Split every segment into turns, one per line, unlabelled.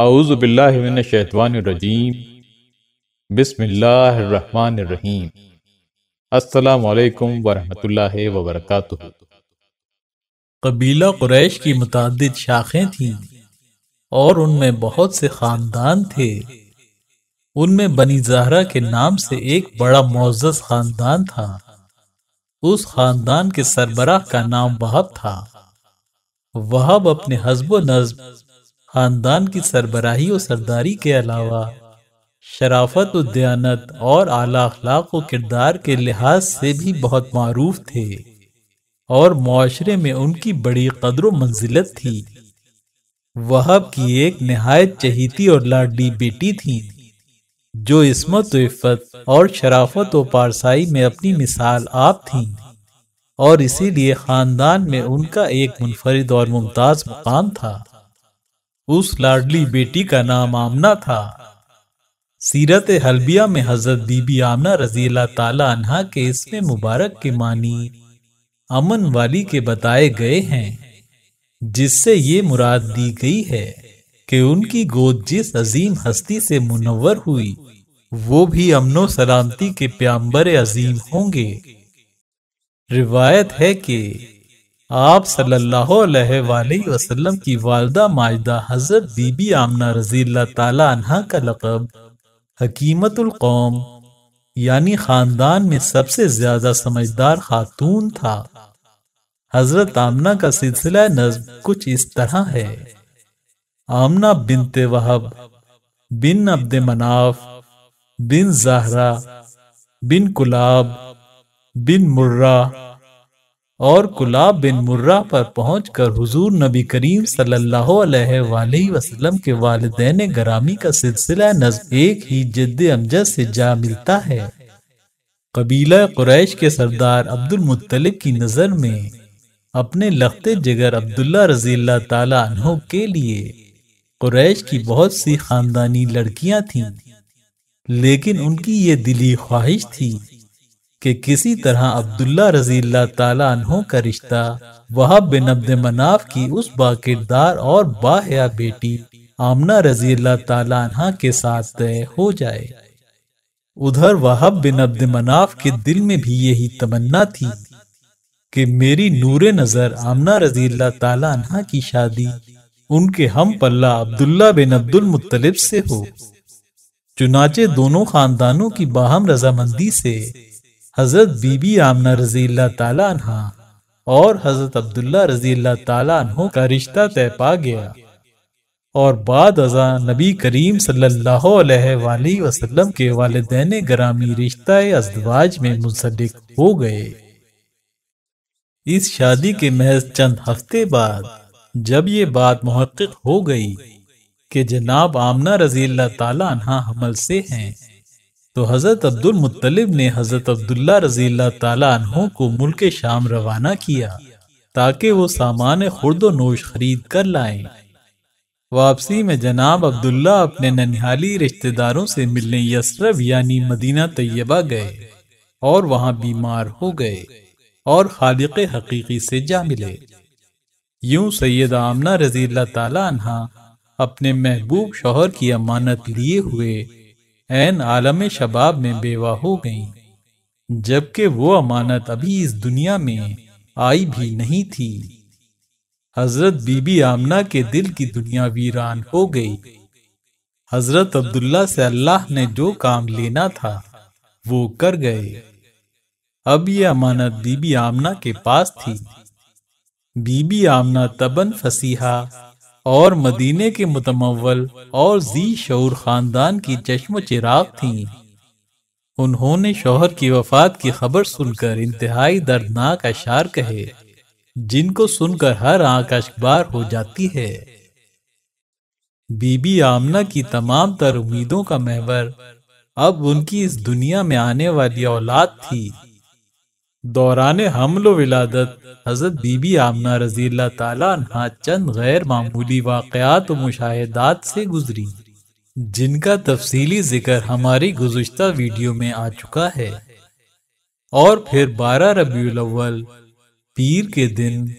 आउज़बिल्लिमिनशैतवानरजीम बसमीम अल्लाम वरहमल वबरक कबीला क्रैश की मुतद शाखें थीं और उनमें बहुत से ख़ानदान थे उनमें बनी जहरा के नाम से एक बड़ा मोजस ख़ानदान था उस ख़ानदान के सरबराह का नाम वहब था वहब अपने हजब नज्म खानदान की सरबराही और सरदारी के अलावा शराफत और दयानत और आला अखलाक और किरदार के लिहाज से भी बहुत मरूफ थे और माशरे में उनकी बड़ी कदर मंजिलत थी वहब की एक नहायत चहीती और लाडली बेटी थी जो इसमत इफ़त और शराफत व पारसाई में अपनी मिसाल आप थी और इसीलिए ख़ानदान में उनका एक मुनफरद और मुमताज़ मकाम था उस लाडली बेटी का नाम आमना था सीरत हलबिया में हजरत बीबी आमना रजीला ताला अनहा के इसमें मुबारक के मानी अमन वाली के बताए गए हैं जिससे ये मुराद दी गई है कि उनकी गोद जिस अजीम हस्ती से मुनवर हुई वो भी अमनो सलामती के प्याम्बर अजीम होंगे रिवायत है कि आप सल्लल्लाहु अलैहि वसल्लम की वालदा माजदा हजरत बीबी आमना रजील तला का लकब हकीमतुल कौम यानी खानदान में सबसे ज्यादा समझदार खातून था हजरत आमना का सिलसिला नज्म कुछ इस तरह है आमना बिनते तेवहब बिन अब्द मनाफ बिन जहरा बिन कुलाब बिन मुर्रा और गुलाब बिन मुर्रा पर पहुंचकर हुजूर नबी करीम सल्लल्लाहु अलैहि वसल्लम के वालदेन गरामी का सिलसिला नज एक ही जद अमजद से जा मिलता है कबीला कुरैश के सरदार अब्दुल मुत्तलिब की नज़र में अपने लगते जिगर अब्दुल्ला रजील्ला तहों के लिए कुरैश की बहुत सी खानदानी लड़कियां थीं लेकिन उनकी ये दिली ख्वाहिश थी कि किसी तरह अब्दुल्ला रजील तु का रिश्ता वहाब बिन अब्द मनाफ की उस बाकिरदार और बाहया बेटी आमना रजील तु के साथ तय हो जाए उधर वहाब बिन अब्द मनाफ के दिल में भी यही तमन्ना थी कि मेरी नूर नजर आमना रजील तु की शादी उनके हम पल्ला अब्दुल्ला बिन अब्दुल मुतलिब से हो चुनाचे दोनों खानदानों की बाहम रजामंदी से हज़रत बीबी आमना रजी तला और हज़रत अब्दुल्ला रजी तला का रिश्ता तय पा गया और बाद अजा नबी करीम सल्लाम के वालदेन ग्रामी रिश्ता अजवाज में मुंसलिक हो गए इस शादी के महज चंद हफ्ते बाद जब ये बात महक़ हो गई कि जनाब आमना रजील्ला तला हमल से हैं तो हज़रत अब्दुल मुत्तलिब ने हज़रत अब्दुल्ला रजील तहों को मुल्क शाम रवाना किया ताकि वो सामान खुर्द नोश खरीद कर लाए वापसी में जनाब अब्दुल्ला अपने ननिहाली रिश्तेदारों से मिलने यसरब यानी मदीना तैयबा गए और वहां बीमार हो गए और खालिक हकीकी से जा मिले यूं सैयद आमना रजील्ला तला अपने महबूब शोहर की अमानत लिए हुए एन आलम शबाब में बेवा हो गई जबकि वो अमानत अभी इस दुनिया में आई भी नहीं थी हजरत बीबी आमना के दिल की दुनिया वीरान हो गई हजरत अब्दुल्ला से अल्लाह ने जो काम लेना था वो कर गए अब ये अमानत बीबी आमना के पास थी बीबी आमना तबन फसीहा और मदीने के मुतमवल और जी शूर खानदान की चश्म चिराग थी उन्होंने शोहर की वफात की खबर सुनकर इंतहाई दर्दनाक अशार कहे जिनको सुनकर हर आंख अशबार हो जाती है बीबी आमना की तमाम तर उम्मीदों का महवर अब उनकी इस दुनिया में आने वाली औलाद थी दौरान हमल विलादत हजरत बीबी आमना रजी तला चंद गैर मामूली वाक़ात व मुशाहदात से गुजरी जिनका तफसीली जिक्र हमारी गुजशत वीडियो में आ चुका है और फिर बारह रबील अव्वल पीर के दिन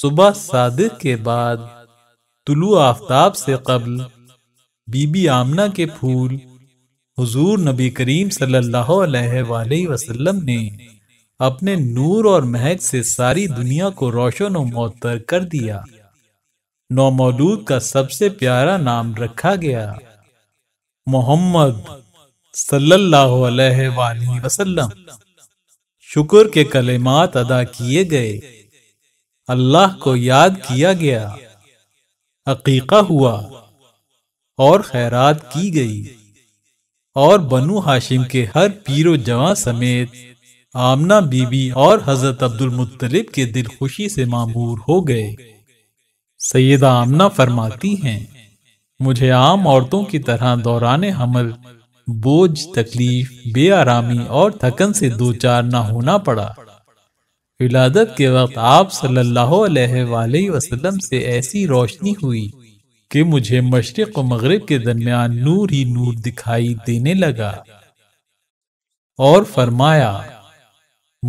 सुबह सादिर के बाद तुलु आफ्ताब से कबल बीबी आमना के फूल हुजूर नबी करीम सल्लल्लाहु अलैहि वसल्लम ने अपने नूर और महक से सारी दुनिया को रोशन और मोतर कर दिया नौमौलूद का सबसे प्यारा नाम रखा गया मोहम्मद सल्लल्लाहु अलैहि वसल्लम शुक्र के कलेमात अदा किए गए अल्लाह को याद किया गया अकीका हुआ और खैरात की गई और बनु हाशिम के हर पीरो जवां समेत आमना बीबी और हजरत अब्दुल मुत्तलिब के दिल खुशी से मामूर हो गए सैदा आमना फरमाती हैं मुझे आम औरतों की तरह दौरान हमल बोझ तकलीफ बेआरामी और थकन से दो चार ना होना पड़ा विलादत के वक्त आप सल्लल्लाहु अलैहि वसल्लम से ऐसी रोशनी हुई कि मुझे मशरक और मगरब के दरमियान नूर ही नूर दिखाई देने लगा और फरमाया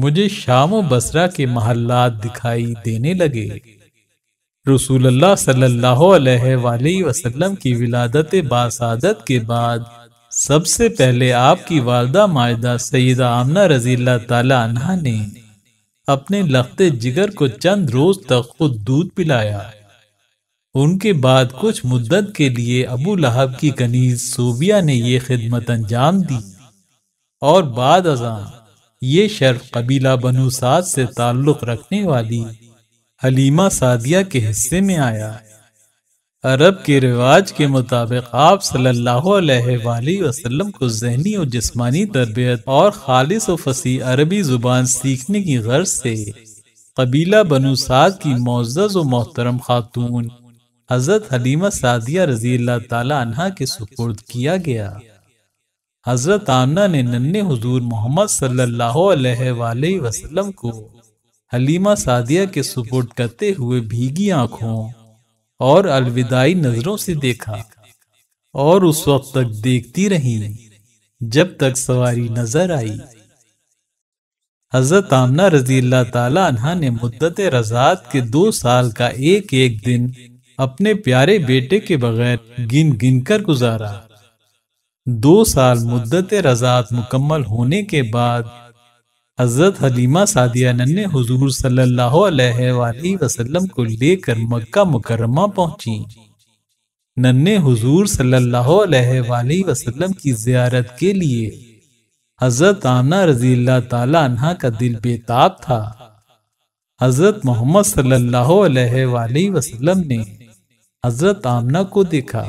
मुझे शाम बसरा के महल्ला दिखाई देने लगे रसूलुल्लाह सल्लल्लाहु अलैहि वसल्लम की विलादत बासादत के बाद सबसे पहले आपकी वालदा मायदा सईदा आमना रजील तला ने अपने लखते जिगर को चंद रोज तक खुद दूध पिलाया उनके बाद कुछ मुद्दत के लिए अबू लहब की कनीज सोबिया ने ये खिदमत अंजाम दी और बाद अजाम ये शर्फ कबीला बनु साद से ताल्लुक रखने वाली हलीमा सादिया के हिस्से में आया अरब के रिवाज के मुताबिक आप सल्लल्लाहु अलैहि वसल्लम को जहनी और जिस्मानी तरबियत और खालिस और फसी अरबी जुबान सीखने की गर्ज से कबीला बनु साद की मोजज और मोहतरम खातून हजरत हलीमा सादिया रजी अल्लाह तला के सुपुर्द किया गया हजरत आमना ने नन्हे हुजूर मोहम्मद सल्लल्लाहु अलैहि वसल्लम को हलीमा सादिया के सुपुर्द करते हुए भीगी आंखों और अलविदाई नजरों से देखा और उस वक्त तक देखती रही जब तक सवारी नजर आई हजरत आमना रजी अल्लाह ने मुद्दत रजात के दो साल का एक एक दिन अपने प्यारे बेटे के बगैर गिन गिन कर गुजारा दो साल मुद्दत रजात मुकम्मल होने के बाद हज़रत हलीमा सादिया ने हजूर सल्लल्लाहु अलैहि वसल्लम को लेकर मक्का मुकरमा पहुंची नन्ने हुजूर सल्लल्लाहु अलैहि वसल्लम की जियारत के लिए हज़रत आमना रजील तला का दिल बेताब था हज़रत मोहम्मद सल्लल्लाहु अलैहि वसल्लम ने हज़रत आमना को देखा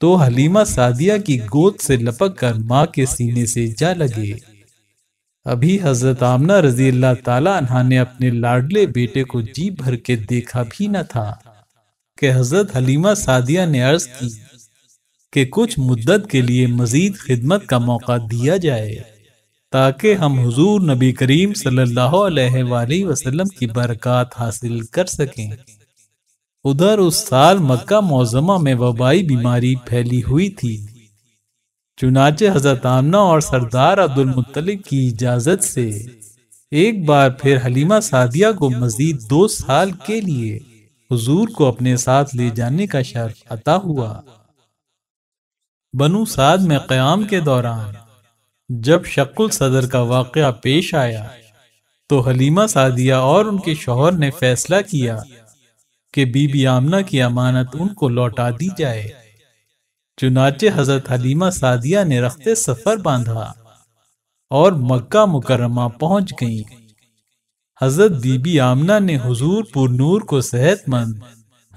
तो हलीमा सादिया की गोद से लपक कर माँ के सीने से जा लगे अभी हजरत आमना रजी अल्लाह तला ने अपने लाडले बेटे को जी भर के देखा भी न था कि हजरत हलीमा सादिया ने अर्ज की कि कुछ मुद्दत के लिए मजीद खिदमत का मौका दिया जाए ताकि हम हुजूर नबी करीम सल्लल्लाहु अलैहि वसल्लम की बरकत हासिल कर सकें उधर उस साल मक्का मौजमा में वबाई बीमारी फैली हुई थी चुनाचे हजरत आमना और सरदार अब्दुल मुतलिक की इजाजत से एक बार फिर हलीमा सादिया को मजीद दो साल के लिए हुजूर को अपने साथ ले जाने का शर्फ अता हुआ बनु साद में क्याम के दौरान जब शक्ल सदर का वाक़ पेश आया तो हलीमा सादिया और उनके शोहर ने फैसला किया कि बीबी आमना की अमानत उनको लौटा दी जाए चुनाचे हजरत हलीमा सादिया ने रखते सफर बांधा और मक्का मुकरमा पहुंच गईं। हजरत बीबी आमना ने हुजूर पुरनूर को सेहतमंद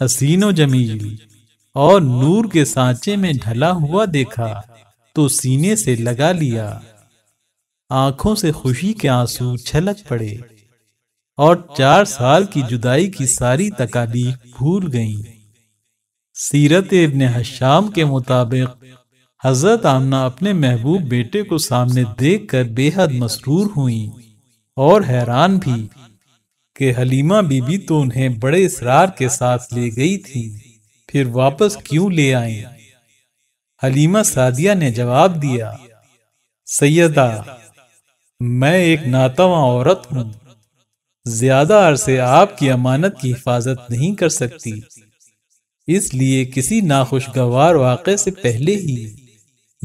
हसीनो जमील और नूर के सांचे में ढला हुआ देखा तो सीने से लगा लिया आंखों से खुशी के आंसू छलक पड़े और चार साल की जुदाई की सारी तकालीफ भूल गईं। सीरत इबन हशाम के मुताबिक हजरत आमना अपने महबूब बेटे को सामने देखकर बेहद मसरूर हुईं और हैरान भी कि हलीमा बीबी तो उन्हें बड़े इसरार के साथ ले गई थी फिर वापस क्यों ले आई हलीमा सादिया ने जवाब दिया सैदा मैं एक नातवा औरत हूं ज्यादा अरसे आपकी अमानत की हिफाजत नहीं कर सकती इसलिए किसी नाखुशगवार वाक़े से पहले ही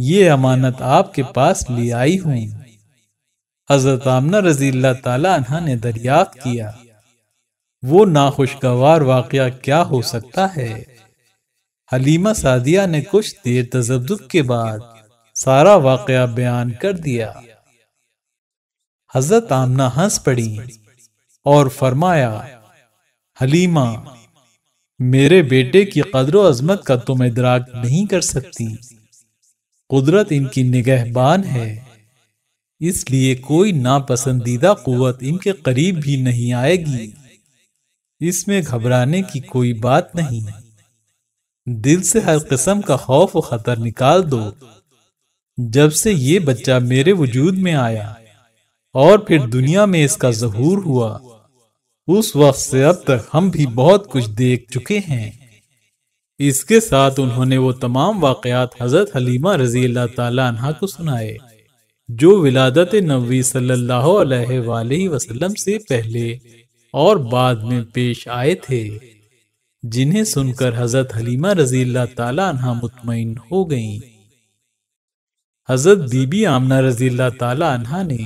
ये अमानत आपके पास ले आई हुई हजरत आमना रजी तला ने दरियाफ्त किया वो नाखुशगवार वाकया क्या हो सकता है हलीमा सादिया ने कुछ देर तजद के बाद सारा वाक़ बयान कर दिया हजरत आमना हंस पड़ी और फरमाया हलीमा मेरे बेटे की कदर अजमत का तुम तो इदराक नहीं कर सकती कुदरत इनकी निगहबान है इसलिए कोई नापसंदीदा कुत इनके करीब भी नहीं आएगी इसमें घबराने की कोई बात नहीं दिल से हर किस्म का खौफ व खतर निकाल दो जब से ये बच्चा मेरे वजूद में आया और फिर दुनिया में इसका जहूर हुआ उस वक्त से अब तक हम भी बहुत कुछ देख चुके हैं इसके साथ उन्होंने वो तमाम वाकयात हजरत हलीमा रजी अल्लाह तला को सुनाए जो विलादत नबी सल्लल्लाहु अलैहि वसल्लम से पहले और बाद में पेश आए थे जिन्हें सुनकर हजरत हलीमा रजी अल्लाह तला मुतमिन हो गईं। हजरत बीबी आमना रजी अल्लाह तला ने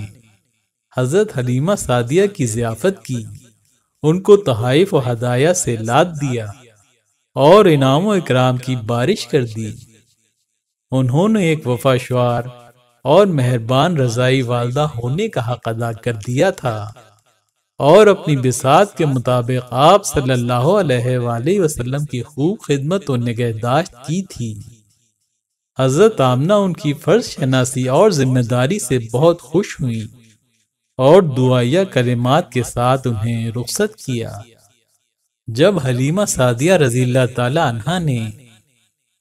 हजरत हलीमा सादिया की जियाफत की उनको तहाइफ व हदाया से लाद दिया और इनाम इकराम की बारिश कर दी उन्होंने एक वफाशवार और मेहरबान रजाई वालदा होने का हक अदा कर दिया था और अपनी बिसात के मुताबिक आप सल्लल्लाहु अलैहि वसल्लम की खूब खिदमत और निगहदाश्त की थी हजरत आमना उनकी फर्ज शनासी और जिम्मेदारी से बहुत खुश हुई और दुआया कलिमात के साथ उन्हें रुखसत किया जब हलीमा सादिया रजी तला ने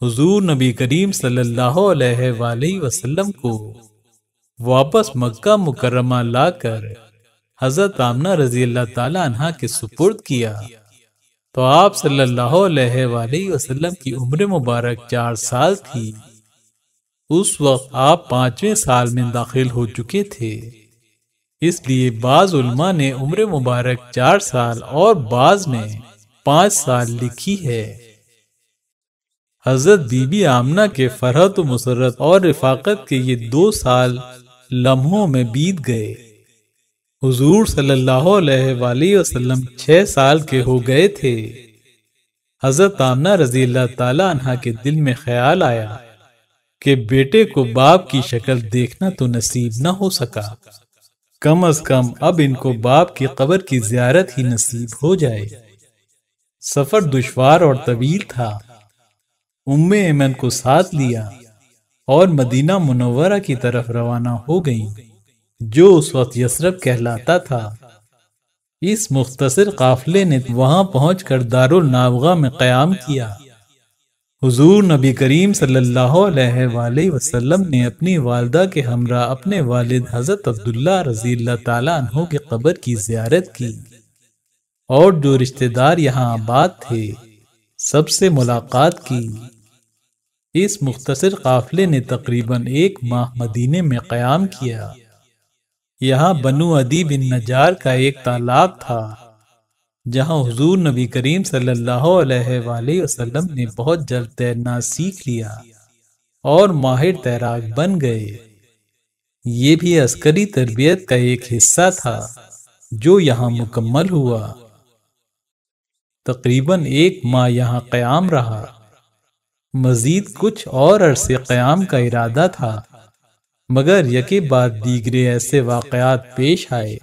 हुजूर नबी करीम सल्लल्लाहु अलैहि वसल्लम को वापस मक्का मुकरमा लाकर हजरत आमना रजी तला के सुपुर्द किया तो आप सल्लल्लाहु अलैहि वसल्लम की उम्र मुबारक चार साल थी उस वक्त आप पांचवें साल में दाखिल हो चुके थे इसलिए बाज ने उम्र मुबारक चार साल और बाज ने पांच साल लिखी है हजरत बीबी आमना के फरहत मुसरत और रिफाकत के ये दो साल लम्हों में बीत गए हुजूर सल्लल्लाहु अलैहि वसल्लम छह साल के हो गए थे हजरत आमना रजी तला के दिल में ख्याल आया कि बेटे को बाप की शक्ल देखना तो नसीब ना हो सका कम अज कम अब इनको बाप की कबर की जियारत ही नसीब हो जाए सफर दुशवार और तवील था उम्मे एमन को साथ लिया और मदीना मुनवरा की तरफ रवाना हो गई जो उस वक्त यसरब कहलाता था इस मुख्तसर काफिले ने वहां पहुंचकर दारुल नावगा में क्याम किया हुजूर नबी करीम सल्लल्लाहु अलैहि वसल्लम ने अपनी वालदा के हमरा अपने वालिद हज़रत अब्दुल्ला रजी तु की कब्र की ज्यारत की और जो रिश्तेदार यहाँ आबाद थे सबसे मुलाकात की इस मुख्तर काफिले ने तकरीबन एक माह मदीने में क्याम किया यहाँ बनु अदीब इन नजार का एक तालाब था जहां हुजूर नबी करीम सल्लल्लाहु ने बहुत जल्द तैरना सीख लिया और माहिर तैराक बन गए ये भी अस्करी तरबियत का एक हिस्सा था जो यहाँ मुकम्मल हुआ तकरीबन एक माह यहाँ क्याम रहा मजीद कुछ और अरसे क्याम का इरादा था मगर यके बाद दीगरे ऐसे वाकयात पेश आए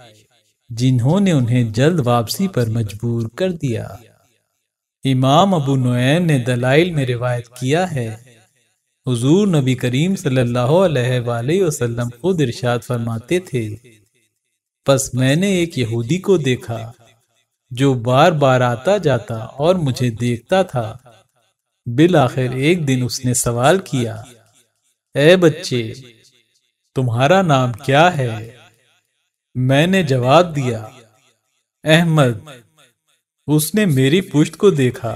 जिन्होंने उन्हें जल्द वापसी पर मजबूर कर दिया इमाम अबू नोैम ने दलाइल में रिवायत किया है हुजूर नबी करीम सल्लल्लाहु अलैहि वसल्लम खुद इरशाद फरमाते थे बस मैंने एक यहूदी को देखा जो बार बार आता जाता और मुझे देखता था बिल आखिर एक दिन उसने सवाल किया ए बच्चे तुम्हारा नाम क्या है मैंने जवाब दिया अहमद उसने मेरी पुष्ट को देखा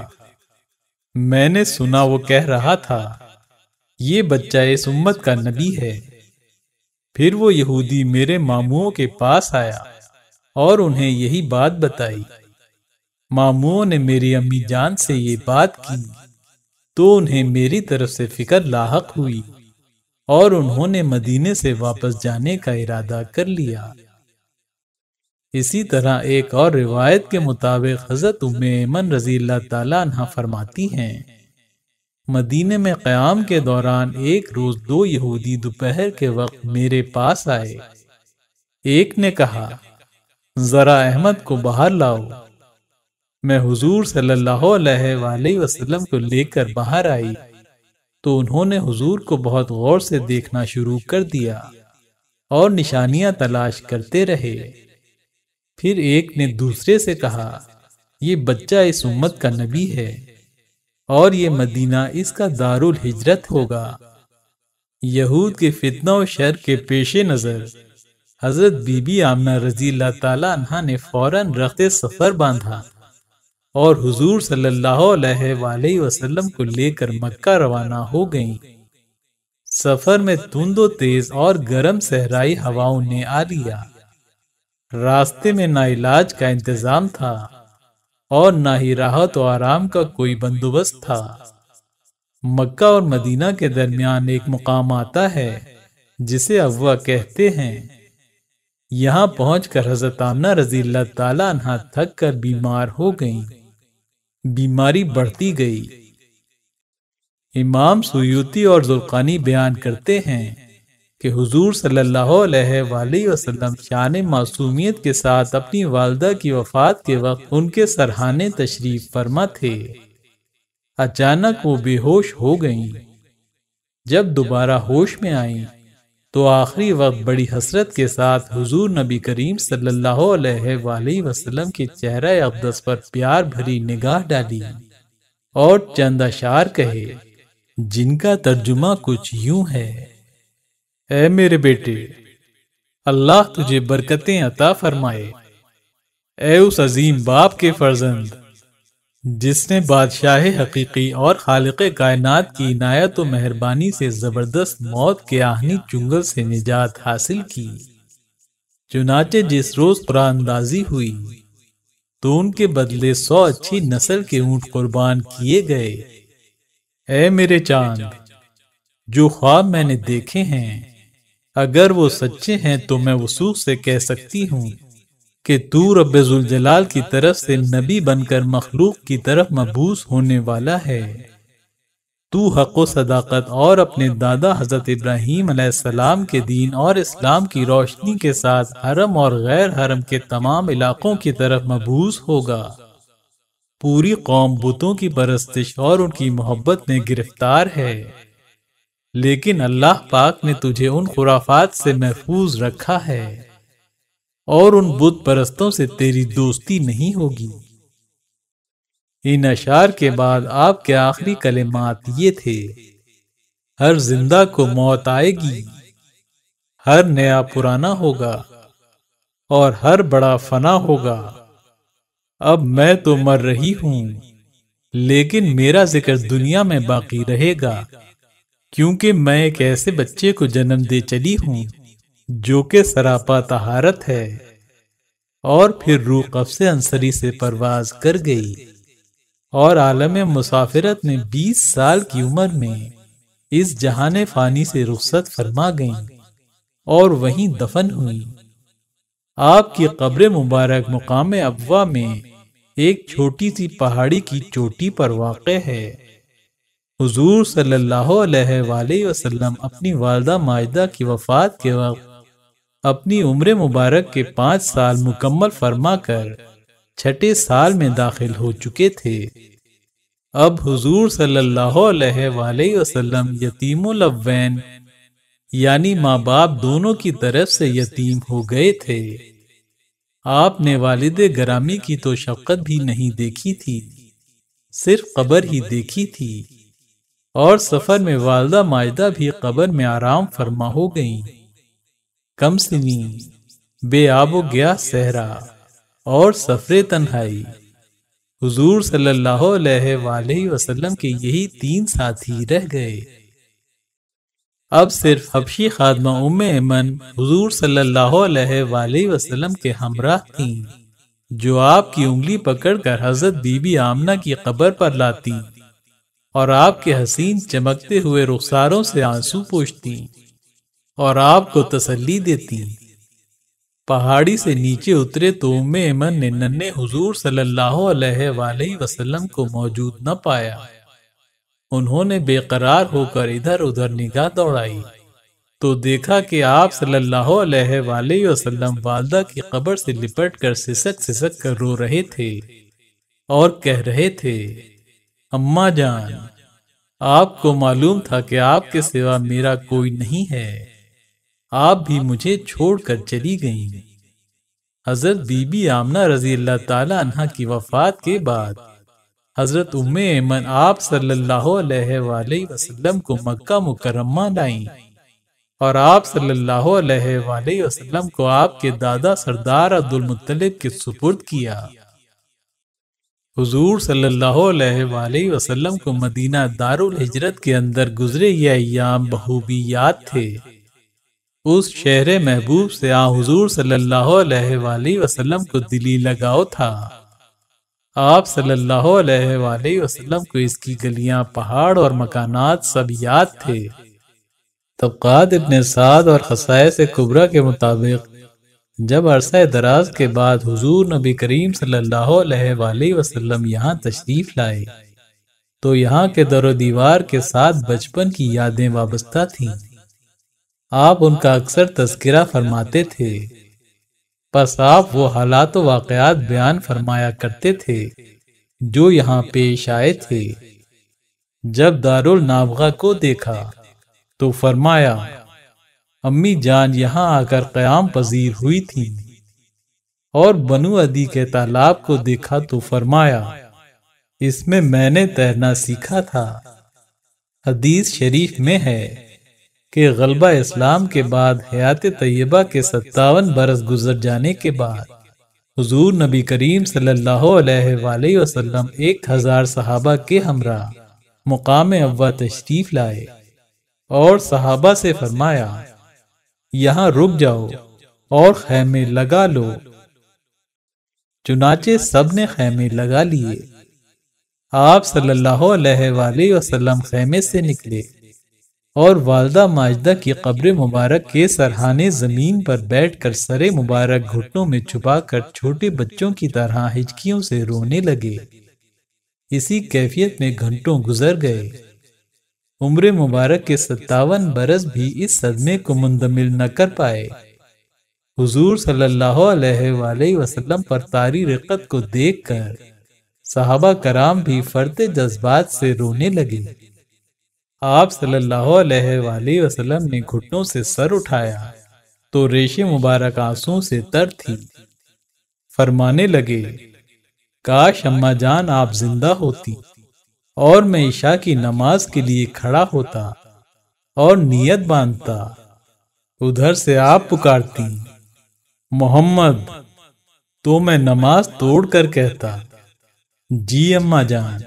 मैंने सुना वो कह रहा था ये बच्चा इस उम्मत का नबी है फिर वो यहूदी मेरे मामुओं के पास आया और उन्हें यही बात बताई मामुओं ने मेरी अम्मी जान से ये बात की तो उन्हें मेरी तरफ से फिक्र लाक हुई और उन्होंने मदीने से वापस जाने का इरादा कर लिया इसी तरह एक और रिवायत के मुताबिक हज़रत उम्मन रजी तला फरमाती हैं मदीने में क्याम के दौरान एक रोज़ दो यहूदी दोपहर के वक्त मेरे पास आए एक ने कहा ज़रा अहमद को बाहर लाओ मैं हुजूर सल्लल्लाहु वसल्लम को लेकर बाहर आई तो उन्होंने हुजूर को बहुत गौर से देखना शुरू कर दिया और निशानियां तलाश करते रहे फिर एक ने दूसरे से कहा ये बच्चा इस उम्मत का नबी है और ये मदीना इसका दारुल हिजरत होगा यहूद के फितना और शर के पेशे नज़र हजरत बीबी आमना रजी तला ने फौरन रखते सफ़र बांधा और हुजूर सल्लल्लाहु अलैहि वसल्लम को लेकर मक्का रवाना हो गईं। सफ़र में तुंदो तेज़ और गर्म सहराई हवाओं ने आ लिया रास्ते में ना इलाज का इंतजाम था और ना ही राहत और आराम का कोई बंदोबस्त था मक्का और मदीना के दरमियान एक मुकाम आता है जिसे अव्वा कहते हैं यहाँ पहुंचकर हजरत आमना रजील तला थक कर बीमार हो गई बीमारी बढ़ती गई इमाम सुयूती और जुल्कानी बयान करते हैं कि हुजूर सल्लल्लाहु अलैहि वसल्लम शान मासूमियत के साथ अपनी वालदा की वफात के वक्त उनके सरहाने तशरीफ फरमा थे अचानक वो बेहोश हो गईं। जब दोबारा होश में आईं, तो आखिरी वक्त बड़ी हसरत के साथ हुजूर नबी करीम सल्लल्लाहु अलैहि वसल्लम के चेहरा अब्दस पर प्यार भरी निगाह डाली और चंद अशार कहे जिनका तर्जुमा कुछ यूं है है मेरे बेटे अल्लाह तुझे बरकतें अता फरमाए ए उस अजीम बाप के फर्जंद जिसने बादशाह हकीकी और खालिक कायनात की इनायत और मेहरबानी से ज़बरदस्त मौत के आहनी चुंगल से निजात हासिल की चुनाचे जिस रोज़ कुरानदाजी हुई तो उनके बदले सौ अच्छी नस्ल के ऊंट कुर्बान किए गए ए मेरे चांद जो ख्वाब मैंने देखे हैं अगर वो सच्चे हैं तो मैं वसूख से कह सकती हूँ कि तू रबाल की तरफ से नबी बनकर मखलूक की तरफ मबूस होने वाला है तू हक सदाकत और अपने दादा हजरत इब्राहिम के दीन और इस्लाम की रोशनी के साथ हरम और गैर हरम के तमाम इलाकों की तरफ मबूस होगा पूरी कौम बुतों की परस्तिश और उनकी मोहब्बत में गिरफ्तार है लेकिन अल्लाह पाक ने तुझे उन खुराफात से महफूज रखा है और उन बुत परस्तों से तेरी दोस्ती नहीं होगी इन अशार के बाद आपके आखिरी कलेमात ये थे हर जिंदा को मौत आएगी हर नया पुराना होगा और हर बड़ा फना होगा अब मैं तो मर रही हूं लेकिन मेरा जिक्र दुनिया में बाकी रहेगा क्योंकि मैं एक ऐसे बच्चे को जन्म दे चली हूँ जो कि सरापा तहारत है और फिर रूह कब्से अंसरी से परवाज कर गई और आलम मुसाफिरत में 20 साल की उम्र में इस जहान फानी से रुखसत फरमा गई और वहीं दफन हुई आपकी कब्र मुबारक मुकाम अबवा में एक छोटी सी पहाड़ी की चोटी पर वाक़ है हजूर सल्लाम अपनी वालदा माजदा की वफ़ात के वक्त अपनी उम्र मुबारक के पाँच साल मुकम्मल फरमा कर छठे साल में दाखिल हो चुके थे अब हजूर सल्लाम अलैहि यानी माँ बाप दोनों की तरफ से यतीम हो गए थे आपने वालद ग्रामी की तो शफकत भी नहीं देखी थी सिर्फ कबर ही देखी थी और सफर में वालदा माजदा भी कब्र में आराम फरमा हो गईं। कम बे आबो गया सहरा और सफरे तन्हाई हुजूर सल्लल्लाहु अलैहि वसल्लम के यही तीन साथी रह गए अब सिर्फ हबशी खादमा उम एमन हजूर सल्लाम के हमरा थीं जो आपकी उंगली पकड़कर हजरत बीबी आमना की कब्र पर लाती और आपके हसीन चमकते हुए रुखसारों से आंसू पोछती और आपको तसल्ली देती पहाड़ी से नीचे उतरे तो उम्मे एमन ने नन्हे हुजूर सल्लल्लाहु अलैहि वसल्लम को मौजूद न पाया उन्होंने बेकरार होकर इधर उधर निगाह दौड़ाई तो देखा कि आप सल्लल्लाहु अलैहि वसल्लम वालदा की कब्र से लिपट कर सिसक सिसक कर रो रहे थे और कह रहे थे अम्मा जान आपको मालूम था कि आपके सिवा मेरा कोई नहीं है आप भी मुझे छोड़कर चली गईं। हजरत बीबी आमना रजी अल्लाह तला की वफात के बाद हजरत उम मन आप सल्लल्लाहु अलैहि वसल्लम को मक्का मुकरमा लाई और आप सल्लल्लाहु अलैहि वसल्लम को आपके दादा सरदार अब्दुल मुतलिब के सुपुर्द किया हजूर सल्ला वसलम को मदीना दारुल हिजरत के अंदर गुजरे ये अयाम बहूबी याद थे उस शहर महबूब से आ हजूर सल्लल्लाहु को दिली लगाओ था आप सल्लल्लाहु वसलम को इसकी गलियां पहाड़ और मकानात सब याद थे तबकात इबन साद और खसाय से कुबरा के मुताबिक जब अरसा दराज के बाद हुजूर नबी करीम सल्लल्लाहु अलैहि वसल्लम यहाँ तशरीफ़ लाए तो यहाँ के दर दीवार के साथ बचपन की यादें वाबस्ता थीं आप उनका अक्सर तस्करा फरमाते थे बस आप वो हालात वाकयात बयान फरमाया करते थे जो यहाँ पेश आए थे जब दारुल नावगा को देखा तो फरमाया अम्मी जान यहाँ आकर क्याम पजीर हुई थी और बनु अदी के तालाब को देखा तो फरमाया इसमें मैंने तैरना सीखा था हदीस शरीफ में है कि गलबा इस्लाम के बाद हयात तय्यबा के सत्तावन बरस गुजर जाने के बाद हुजूर नबी करीम सल्लल्लाहु एक हजार सहाबा के हमरा मुकाम अव्वा तशरीफ लाए और सहाबा से फरमाया यहां रुक जाओ और खैमे लगा लो चुनाचे सब ने खैमे लगा लिए आप सल्लल्लाहु अलैहि वसल्लम खैमे से निकले और वालदा माजदा की कब्र मुबारक के सरहाने ज़मीन पर बैठकर सरे मुबारक घुटनों में छुपाकर छोटे बच्चों की तरह हिचकियों से रोने लगे इसी कैफियत में घंटों गुजर गए उम्र मुबारक के सत्तावन बरस भी इस सदमे को मुंदमिल न कर पाए हुजूर सल्लल्लाहु अलैहि वसल्लम पर तारी रिकत को देखकर सहाबा कराम भी फरते जज्बात से रोने लगे आप सल्लल्लाहु अलैहि वसल्लम ने घुटनों से सर उठाया तो रेशे मुबारक आंसू से तर थी फरमाने लगे काश अम्मा जान आप जिंदा होती और मैं ईशा की नमाज के लिए खड़ा होता और नियत बांधता उधर से आप पुकारती मोहम्मद तो मैं नमाज तोड़ कर कहता जी अम्मा जान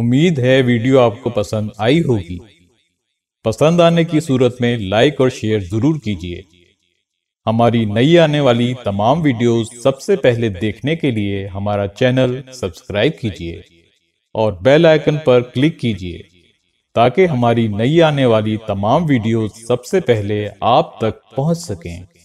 उम्मीद है वीडियो आपको पसंद आई होगी पसंद आने की सूरत में लाइक और शेयर जरूर कीजिए हमारी नई आने वाली तमाम वीडियोस सबसे पहले देखने के लिए हमारा चैनल सब्सक्राइब कीजिए और बेल आइकन पर क्लिक कीजिए ताकि हमारी नई आने वाली तमाम वीडियोस सबसे पहले आप तक पहुंच सकें